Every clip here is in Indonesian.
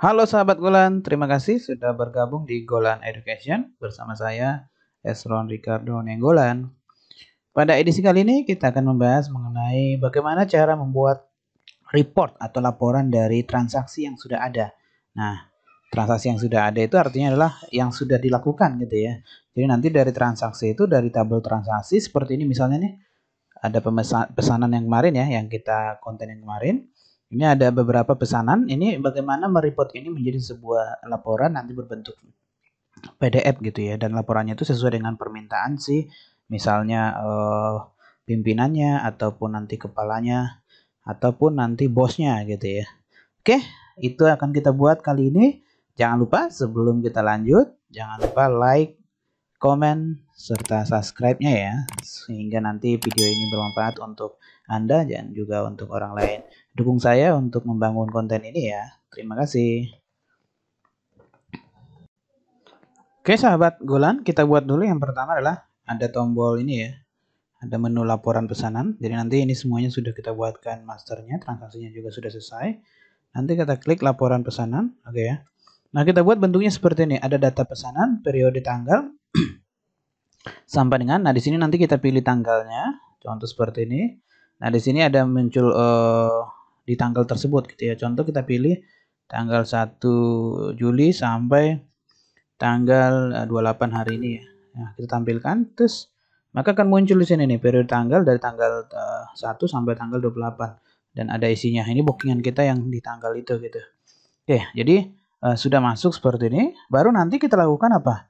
Halo sahabat Golan, terima kasih sudah bergabung di Golan Education bersama saya Esron Ricardo Nenggolan. Pada edisi kali ini kita akan membahas mengenai bagaimana cara membuat report atau laporan dari transaksi yang sudah ada. Nah, transaksi yang sudah ada itu artinya adalah yang sudah dilakukan gitu ya. Jadi nanti dari transaksi itu dari tabel transaksi seperti ini misalnya nih ada pesanan yang kemarin ya yang kita konten yang kemarin ini ada beberapa pesanan. Ini bagaimana mereport ini menjadi sebuah laporan nanti berbentuk PDF gitu ya. Dan laporannya itu sesuai dengan permintaan sih. misalnya eh, pimpinannya ataupun nanti kepalanya ataupun nanti bosnya gitu ya. Oke, itu akan kita buat kali ini. Jangan lupa sebelum kita lanjut, jangan lupa like, komen, serta subscribe-nya ya. Sehingga nanti video ini bermanfaat untuk anda dan juga untuk orang lain. Dukung saya untuk membangun konten ini ya. Terima kasih. Oke sahabat Golan, kita buat dulu yang pertama adalah ada tombol ini ya. Ada menu laporan pesanan. Jadi nanti ini semuanya sudah kita buatkan masternya, transaksinya juga sudah selesai. Nanti kita klik laporan pesanan, oke okay ya. Nah, kita buat bentuknya seperti ini. Ada data pesanan, periode tanggal, sampai dengan. Nah, di sini nanti kita pilih tanggalnya. Contoh seperti ini. Nah, di sini ada muncul uh, di tanggal tersebut gitu ya. Contoh kita pilih tanggal 1 Juli sampai tanggal 28 eh, hari ini ya. Nah, kita tampilkan terus maka akan muncul di sini nih periode tanggal dari tanggal uh, eh, 1 sampai tanggal 28 dan ada isinya. Ini bookingan kita yang di tanggal itu gitu. Oke, jadi uh, sudah masuk seperti ini, baru nanti kita lakukan apa?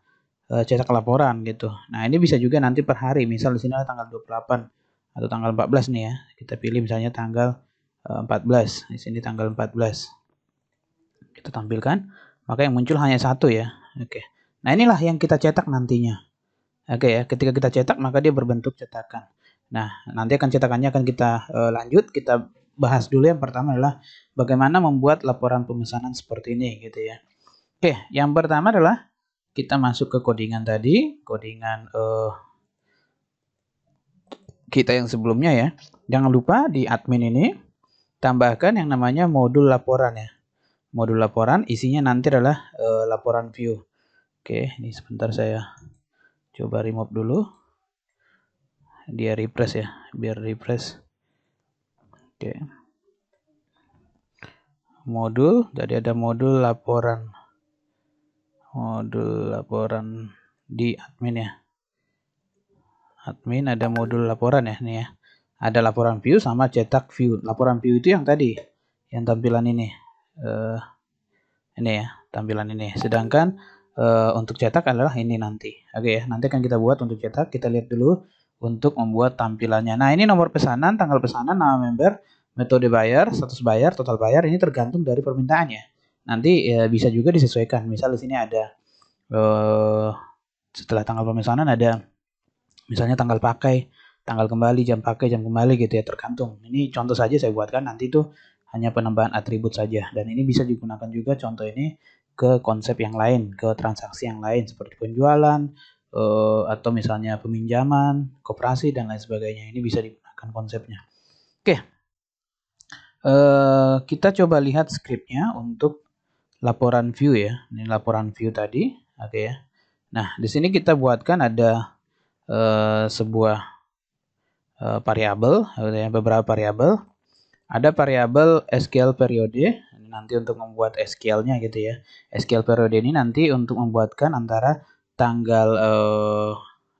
Uh, cetak laporan gitu. Nah, ini bisa juga nanti per hari, misal di sini ada tanggal 28 atau tanggal 14 nih ya. Kita pilih misalnya tanggal 14. Eh, Di sini tanggal 14. Kita tampilkan. Maka yang muncul hanya satu ya. Oke. Nah inilah yang kita cetak nantinya. Oke ya, ketika kita cetak maka dia berbentuk cetakan. Nah, nanti akan cetakannya akan kita uh, lanjut, kita bahas dulu yang pertama adalah bagaimana membuat laporan pemesanan seperti ini gitu ya. Oke, yang pertama adalah kita masuk ke codingan tadi, codingan uh, kita yang sebelumnya ya. Jangan lupa di admin ini tambahkan yang namanya modul laporan ya. Modul laporan isinya nanti adalah e, laporan view. Oke, ini sebentar saya coba remove dulu. Dia refresh ya, biar refresh. Oke. Modul, tadi ada modul laporan. Modul laporan di admin ya admin ada modul laporan ya nih ya ada laporan view sama cetak view laporan view itu yang tadi yang tampilan ini uh, ini ya tampilan ini sedangkan uh, untuk cetak adalah ini nanti oke okay, ya nanti akan kita buat untuk cetak kita lihat dulu untuk membuat tampilannya nah ini nomor pesanan tanggal pesanan nama member metode bayar status bayar total bayar ini tergantung dari permintaannya nanti ya, bisa juga disesuaikan misal di sini ada uh, setelah tanggal pemesanan ada misalnya tanggal pakai tanggal kembali jam pakai jam kembali gitu ya tergantung ini contoh saja saya buatkan nanti itu hanya penambahan atribut saja dan ini bisa digunakan juga contoh ini ke konsep yang lain ke transaksi yang lain seperti penjualan eh, atau misalnya peminjaman koperasi dan lain sebagainya ini bisa digunakan konsepnya oke eh, kita coba lihat scriptnya untuk laporan view ya ini laporan view tadi oke ya nah di sini kita buatkan ada Eh, sebuah uh, variabel, beberapa variabel. Ada variabel SQL periode nanti untuk membuat SQL-nya gitu ya. SQL periode ini nanti untuk membuatkan antara tanggal uh,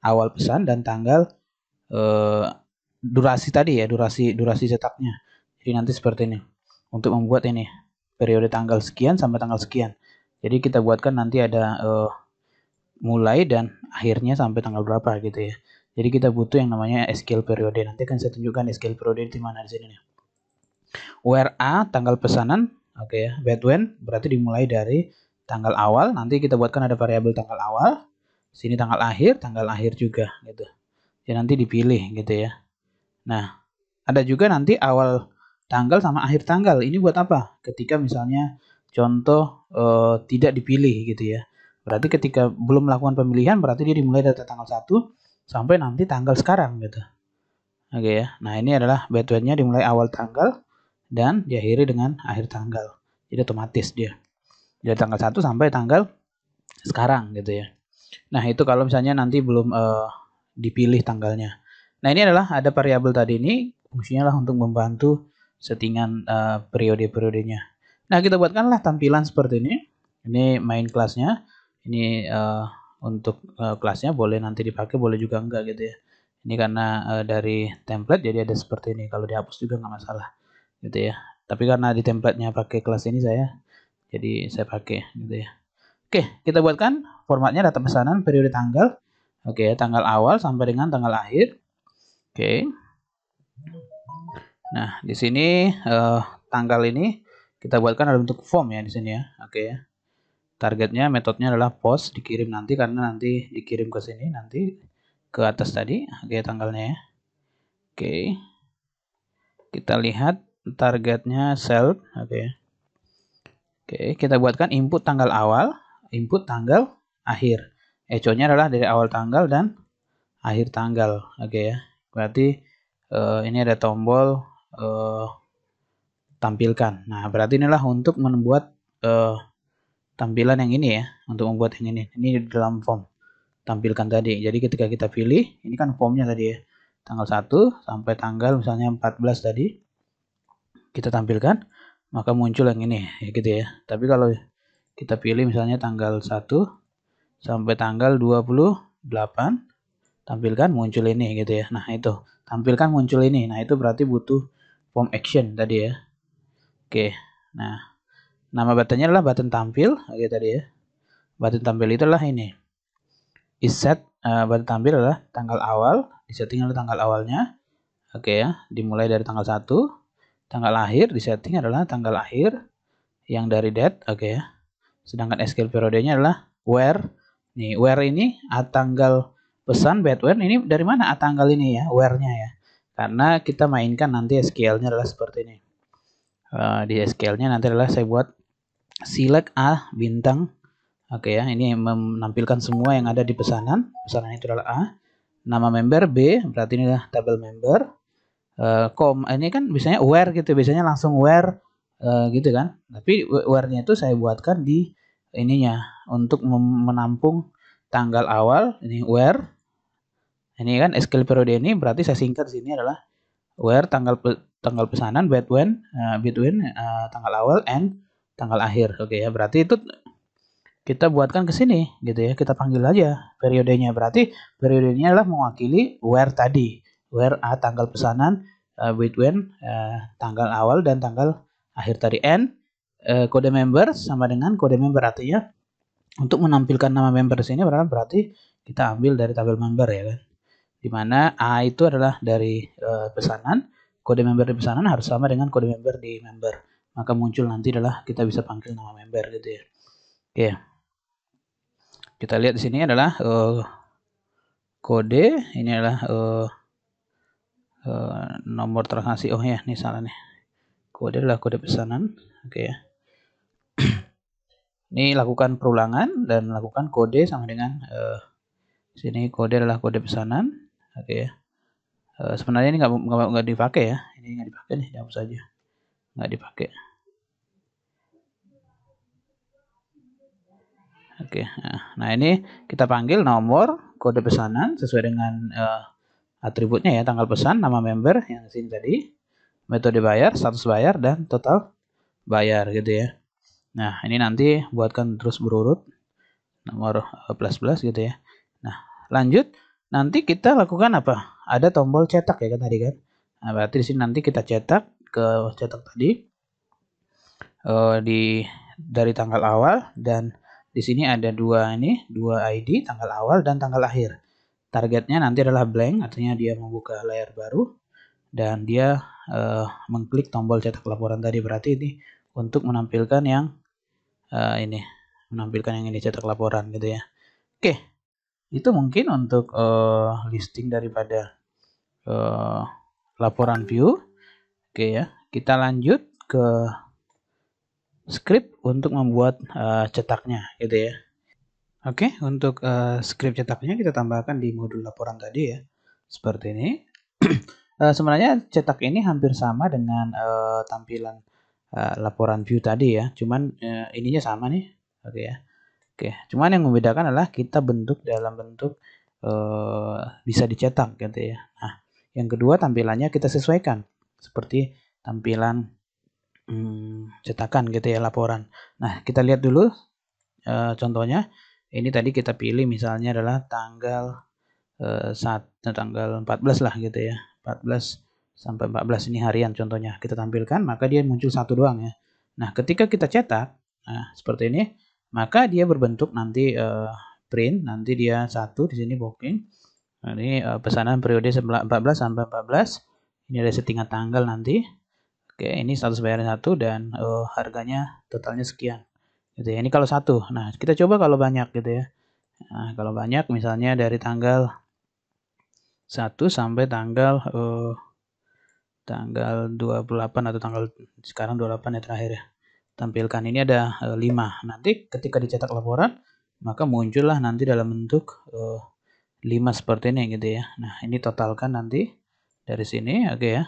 awal pesan dan tanggal uh, durasi tadi ya, durasi durasi cetaknya. Jadi nanti seperti ini untuk membuat ini periode tanggal sekian sampai tanggal sekian. Jadi kita buatkan nanti ada uh, mulai dan akhirnya sampai tanggal berapa gitu ya. Jadi kita butuh yang namanya SQL periode. Nanti akan saya tunjukkan SQL periode di mana di sini nih. Where A tanggal pesanan, oke okay, ya. Between berarti dimulai dari tanggal awal. Nanti kita buatkan ada variabel tanggal awal. Sini tanggal akhir, tanggal akhir juga gitu. Ya nanti dipilih gitu ya. Nah, ada juga nanti awal tanggal sama akhir tanggal. Ini buat apa? Ketika misalnya contoh e, tidak dipilih gitu ya. Berarti ketika belum melakukan pemilihan berarti dia dimulai dari tanggal 1 sampai nanti tanggal sekarang gitu. Oke okay, ya. Nah, ini adalah bedwetnya dimulai awal tanggal dan diakhiri dengan akhir tanggal. Jadi otomatis dia. Dari tanggal 1 sampai tanggal sekarang gitu ya. Nah, itu kalau misalnya nanti belum uh, dipilih tanggalnya. Nah, ini adalah ada variabel tadi ini fungsinya lah untuk membantu settingan uh, periode-periodenya. Nah, kita buatkanlah tampilan seperti ini. Ini main kelasnya ini uh, untuk uh, kelasnya boleh nanti dipakai boleh juga enggak gitu ya ini karena uh, dari template jadi ada seperti ini kalau dihapus juga nggak masalah gitu ya tapi karena di templatenya pakai kelas ini saya jadi saya pakai gitu ya oke kita buatkan formatnya data pesanan periode tanggal oke tanggal awal sampai dengan tanggal akhir oke nah di sini uh, tanggal ini kita buatkan dalam bentuk form ya di sini ya oke ya targetnya metodenya adalah post dikirim nanti karena nanti dikirim ke sini nanti ke atas tadi oke tanggalnya ya oke kita lihat targetnya self oke oke kita buatkan input tanggal awal input tanggal akhir echo nya adalah dari awal tanggal dan akhir tanggal oke ya berarti uh, ini ada tombol uh, tampilkan nah berarti inilah untuk membuat uh, tampilan yang ini ya untuk membuat yang ini ini di dalam form tampilkan tadi jadi ketika kita pilih ini kan formnya tadi ya tanggal 1 sampai tanggal misalnya 14 tadi kita tampilkan maka muncul yang ini ya gitu ya tapi kalau kita pilih misalnya tanggal 1 sampai tanggal 28 tampilkan muncul ini gitu ya nah itu tampilkan muncul ini nah itu berarti butuh form action tadi ya oke nah Nama buttonnya adalah button tampil. Oke tadi ya. Button tampil itu adalah ini. Is set uh, eh, button tampil adalah tanggal awal. Disetting adalah tanggal awalnya. Oke ya. Dimulai dari tanggal 1. Tanggal akhir disetting adalah tanggal akhir yang dari date. Oke ya. Sedangkan SQL periodenya adalah where. Nih where ini a tanggal pesan where ini dari mana a tanggal ini ya where-nya ya. Karena kita mainkan nanti SQL-nya adalah seperti ini. Uh, di SQL-nya nanti adalah saya buat select A bintang oke ya ini menampilkan semua yang ada di pesanan pesanan itu adalah A nama member B berarti ini adalah tabel member uh, kom eh, ini kan biasanya where gitu biasanya langsung where uh, eh, gitu kan tapi where-nya itu saya buatkan di ininya untuk menampung tanggal awal ini where ini kan SQL periode ini berarti saya singkat di sini adalah where tanggal pe tanggal pesanan between uh, between uh, tanggal awal and tanggal akhir. Oke ya, berarti itu kita buatkan ke sini gitu ya. Kita panggil aja periodenya. Berarti periodenya adalah mewakili where tadi. Where A tanggal pesanan, uh, between uh, tanggal awal dan tanggal akhir tadi n uh, kode member sama dengan kode member artinya untuk menampilkan nama member di sini berarti kita ambil dari tabel member ya kan dimana A itu adalah dari uh, pesanan kode member di pesanan harus sama dengan kode member di member maka muncul nanti adalah kita bisa panggil nama member gitu ya. Oke. Kita lihat di sini adalah uh, kode, ini adalah uh, uh, nomor transaksi. Oh ya, ini salah nih. Kode adalah kode pesanan. Oke ya. ini lakukan perulangan dan lakukan kode sama dengan uh, sini kode adalah kode pesanan. Oke ya. Uh, sebenarnya ini nggak nggak dipakai ya. Ini nggak dipakai nih, dihapus saja. Nggak dipakai. Oke. Eh, nah, ini kita panggil nomor kode pesanan sesuai dengan uh, atributnya ya, tanggal pesan, nama member yang di sini tadi, metode bayar, status bayar dan total bayar gitu ya. Nah, ini nanti buatkan terus berurut nomor eh, plus plus gitu ya. Nah, lanjut nanti kita lakukan apa? Ada tombol cetak ya kan tadi kan. Nah, berarti di sini nanti kita cetak ke cetak tadi uh, di dari tanggal awal dan di sini ada dua ini, dua ID, tanggal awal dan tanggal akhir. Targetnya nanti adalah blank, artinya dia membuka layar baru dan dia uh, mengklik tombol cetak laporan tadi berarti ini untuk menampilkan yang uh, ini, menampilkan yang ini cetak laporan gitu ya. Oke, itu mungkin untuk uh, listing daripada uh, laporan view. Oke ya, kita lanjut ke script untuk membuat uh, cetaknya gitu ya. Oke, untuk uh, script cetaknya kita tambahkan di modul laporan tadi ya. Seperti ini. uh, sebenarnya cetak ini hampir sama dengan uh, tampilan uh, laporan view tadi ya. Cuman uh, ininya sama nih. Oke okay, ya. Oke, okay. cuman yang membedakan adalah kita bentuk dalam bentuk uh, bisa dicetak gitu ya. Nah, yang kedua tampilannya kita sesuaikan seperti tampilan Hmm, cetakan gitu ya laporan. Nah kita lihat dulu e, contohnya. Ini tadi kita pilih misalnya adalah tanggal e, saat eh, tanggal 14 lah gitu ya 14 sampai 14 ini harian contohnya kita tampilkan maka dia muncul satu doang ya. Nah ketika kita cetak nah seperti ini maka dia berbentuk nanti e, print nanti dia satu di sini booking. Nah, ini uh, pesanan periode 14 sampai 14. Ini ada settingan tanggal nanti. Oke, ini status bayaran satu dan uh, harganya totalnya sekian. Gitu ya. Ini kalau satu. Nah, kita coba kalau banyak gitu ya. Nah, kalau banyak misalnya dari tanggal 1 sampai tanggal uh, tanggal 28 atau tanggal sekarang 28 ya terakhir ya. Tampilkan ini ada uh, eh, 5. Nanti ketika dicetak laporan, maka muncullah nanti dalam bentuk uh, 5 seperti ini gitu ya. Nah, ini totalkan nanti dari sini, oke okay ya.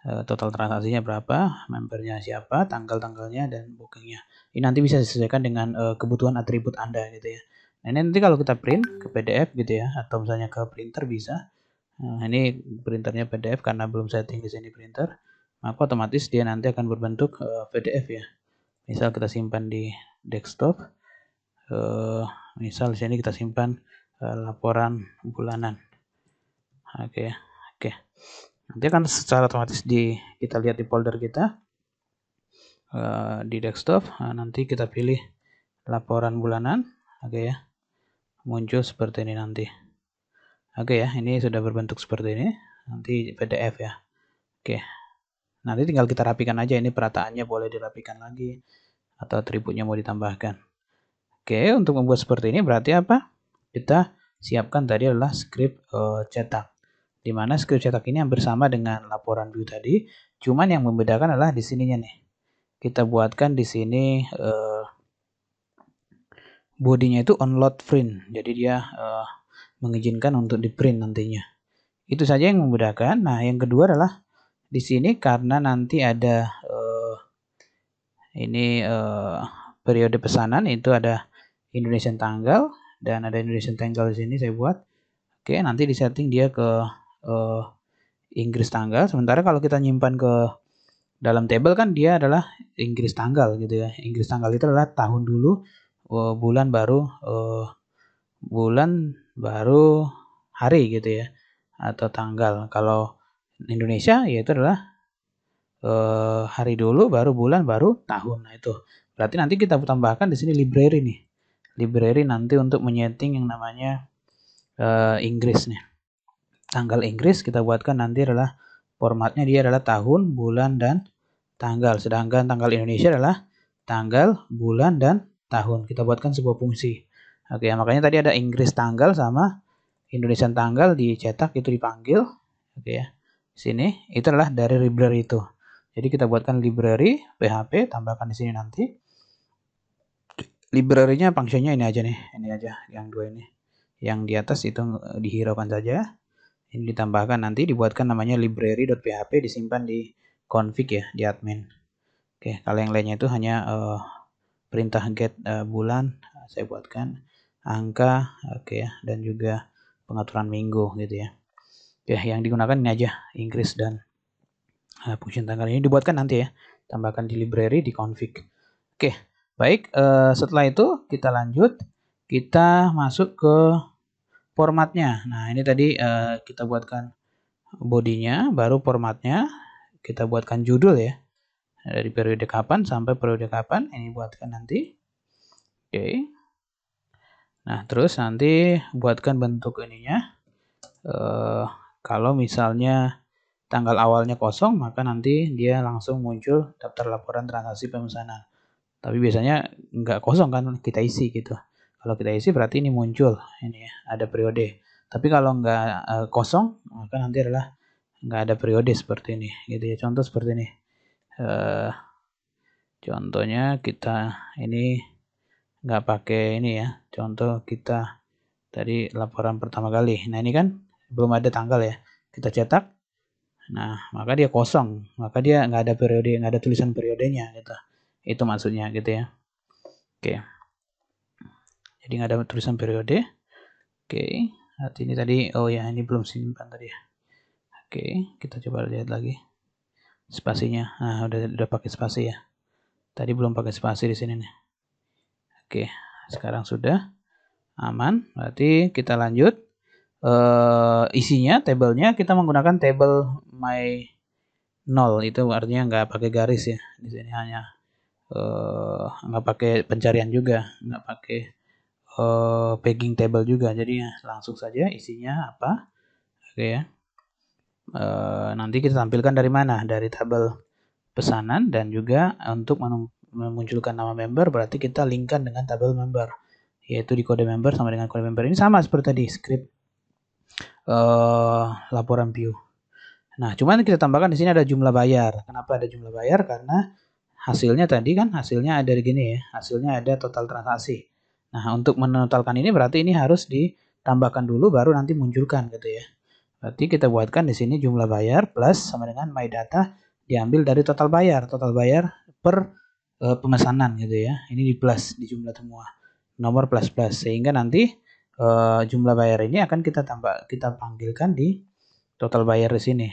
Eh, total transaksinya berapa, membernya siapa, tanggal-tanggalnya dan bookingnya. Ini nanti bisa disesuaikan dengan uh, kebutuhan atribut Anda gitu ya. Nah, ini nanti kalau kita print ke PDF gitu ya atau misalnya ke printer bisa. Nah, ini printernya PDF karena belum setting di sini printer, maka otomatis dia nanti akan berbentuk uh, PDF ya. Misal kita simpan di desktop. Uh, misal di sini kita simpan uh, laporan bulanan. Oke, okay. oke. Okay nanti akan secara otomatis di kita lihat di folder kita eh, di desktop nah, nanti kita pilih laporan bulanan oke okay, ya muncul seperti ini nanti oke okay, ya ini sudah berbentuk seperti ini nanti PDF ya oke okay. nanti tinggal kita rapikan aja ini perataannya boleh dirapikan lagi atau atributnya mau ditambahkan oke untuk membuat seperti ini berarti apa kita siapkan tadi adalah script uh, cetak di mana script cetak ini hampir sama dengan laporan view tadi, cuman yang membedakan adalah di sininya nih. Kita buatkan di sini uh, eh, bodinya itu onload print, jadi dia uh, mengizinkan untuk di print nantinya. Itu saja yang membedakan. Nah, yang kedua adalah di sini karena nanti ada uh, ini uh, periode pesanan itu ada Indonesian tanggal dan ada Indonesian tanggal di sini saya buat. Oke, nanti di setting dia ke uh, Inggris tanggal. Sementara kalau kita nyimpan ke dalam table kan dia adalah Inggris tanggal gitu ya. Inggris tanggal itu adalah tahun dulu, uh, bulan baru, uh, bulan baru hari gitu ya, atau tanggal. Kalau Indonesia yaitu adalah uh, hari dulu, baru bulan, baru tahun. Nah itu berarti nanti kita tambahkan di sini library nih, library nanti untuk menyeting yang namanya uh, Inggris nih tanggal Inggris kita buatkan nanti adalah formatnya dia adalah tahun, bulan, dan tanggal. Sedangkan tanggal Indonesia adalah tanggal, bulan, dan tahun. Kita buatkan sebuah fungsi. Oke, ya, makanya tadi ada Inggris tanggal sama Indonesia tanggal dicetak itu dipanggil. Oke ya. Sini itu adalah dari library itu. Jadi kita buatkan library PHP tambahkan di sini nanti. Library-nya fungsinya ini aja nih, ini aja yang dua ini. Yang di atas itu eh, dihiraukan saja ini ditambahkan nanti dibuatkan namanya library.php disimpan di config ya di admin oke kalau yang lainnya itu hanya uh, perintah get uh, bulan saya buatkan angka oke okay, ya dan juga pengaturan minggu gitu ya oke yang digunakan ini aja Inggris dan uh, eh, function tanggal ini dibuatkan nanti ya tambahkan di library di config oke baik setelah itu kita lanjut kita masuk ke formatnya. Nah, ini tadi uh, kita buatkan bodinya, baru formatnya kita buatkan judul ya. Dari periode kapan sampai periode kapan ini buatkan nanti. Oke. Okay. Nah, terus nanti buatkan bentuk ininya. Uh, kalau misalnya tanggal awalnya kosong, maka nanti dia langsung muncul daftar laporan transaksi pemesanan. Tapi biasanya nggak kosong kan kita isi gitu. Kalau kita isi berarti ini muncul, ini ya, ada periode. Tapi kalau nggak e, kosong, maka nanti adalah nggak ada periode seperti ini, gitu ya. Contoh seperti ini. e, contohnya kita ini nggak pakai ini ya. Contoh kita tadi laporan pertama kali. Nah ini kan belum ada tanggal ya. Kita cetak. Nah maka dia kosong. Maka dia nggak ada periode, nggak ada tulisan periodenya gitu. Itu maksudnya gitu ya. Oke. Okay jadi nggak ada tulisan periode oke okay. ini tadi oh ya ini belum simpan tadi ya oke okay, kita coba lihat lagi spasinya nah udah udah pakai spasi ya tadi belum pakai spasi di sini nih oke okay, sekarang sudah aman berarti kita lanjut uh, isinya tabelnya kita menggunakan table my nol itu artinya nggak pakai garis ya di sini hanya uh, pakai pencarian juga nggak pakai uh, eh, packing table juga. Jadi langsung saja isinya apa. Oke okay, ya. Uh, nanti kita tampilkan dari mana? Dari tabel pesanan dan juga untuk memunculkan nama member berarti kita linkkan dengan tabel member yaitu di kode member sama dengan kode member ini sama seperti tadi script uh, laporan view. Nah, cuman kita tambahkan di sini ada jumlah bayar. Kenapa ada jumlah bayar? Karena hasilnya tadi kan hasilnya ada begini gini ya. Hasilnya ada total transaksi. Nah, untuk menotalkan ini berarti ini harus ditambahkan dulu baru nanti munculkan gitu ya. Berarti kita buatkan di sini jumlah bayar plus sama dengan my data diambil dari total bayar, total bayar per e, pemesanan gitu ya. Ini di plus di jumlah semua. Nomor plus plus sehingga nanti e, jumlah bayar ini akan kita tambah kita panggilkan di total bayar di sini.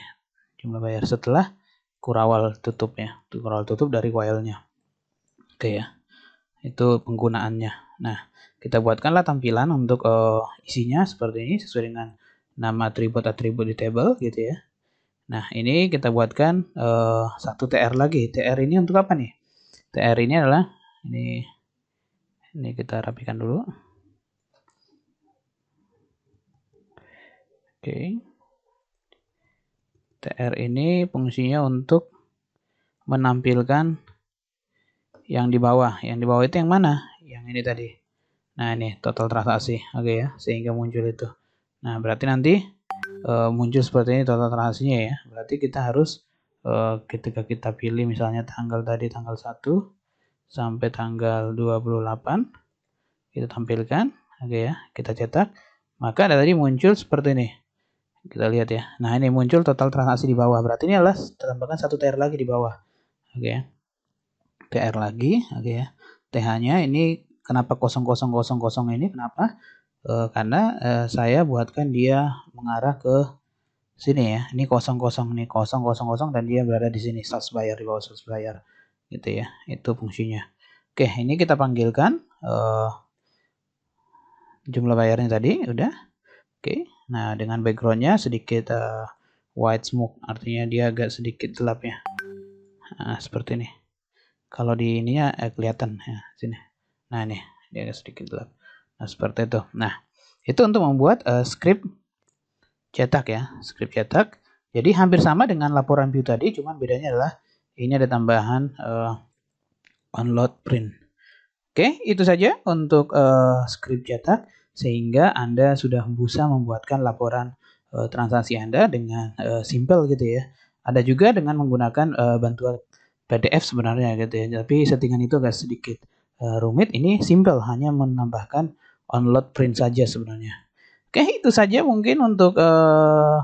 Jumlah bayar setelah kurawal tutupnya Kurawal tutup dari while-nya. Oke ya. Itu penggunaannya. Nah, kita buatkanlah tampilan untuk uh, isinya seperti ini sesuai dengan nama atribut-atribut di table gitu ya. Nah, ini kita buatkan uh, satu TR lagi. TR ini untuk apa nih? TR ini adalah ini ini kita rapikan dulu. Oke. TR ini fungsinya untuk menampilkan yang di bawah. Yang di bawah itu yang mana? Yang ini tadi. Nah, ini total transaksi. Oke okay, ya, sehingga muncul itu. Nah, berarti nanti e, muncul seperti ini total transaksinya ya. Berarti kita harus e, ketika kita pilih misalnya tanggal tadi tanggal 1 sampai tanggal 28 kita tampilkan, oke okay ya, kita cetak. Maka ada tadi muncul seperti ini. Kita lihat ya. Nah, ini muncul total transaksi di bawah. Berarti ini adalah tambahkan satu TR lagi di bawah. Oke okay ya. TR lagi, oke ya. TH-nya ini Kenapa 0000 ini? Kenapa? E, karena e, saya buatkan dia mengarah ke sini ya. Ini ini 00 kosong 000 dan dia berada di sini source buyer di bawah source buyer gitu ya. Itu fungsinya. Oke, ini kita panggilkan e, jumlah bayarnya tadi udah. Oke. Nah, dengan backgroundnya sedikit uh, white smoke artinya dia agak sedikit gelap ya. Nah, seperti ini. Kalau di ininya eh, kelihatan ya sini. Nah ini dia agak sedikit gelap. Nah seperti itu. Nah itu untuk membuat uh, script cetak ya, script cetak. Jadi hampir sama dengan laporan view tadi, cuman bedanya adalah ini ada tambahan uh, eh, onload print. Oke, itu saja untuk uh, script cetak sehingga Anda sudah bisa membuatkan laporan uh, transaksi Anda dengan uh, simple gitu ya. Ada juga dengan menggunakan uh, bantuan PDF sebenarnya gitu ya, tapi settingan itu agak sedikit Eh, rumit, ini simple hanya menambahkan onload print saja sebenarnya. Oke, itu saja mungkin untuk uh,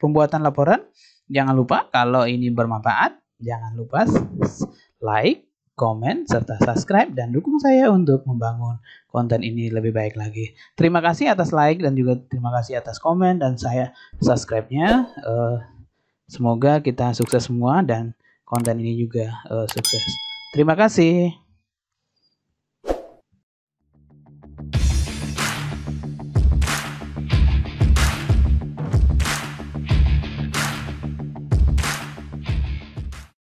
pembuatan laporan. Jangan lupa kalau ini bermanfaat, jangan lupa like, komen, serta subscribe dan dukung saya untuk membangun konten ini lebih baik lagi. Terima kasih atas like dan juga terima kasih atas komen dan saya subscribe-nya. Uh, semoga kita sukses semua dan konten ini juga uh, sukses. Terima kasih.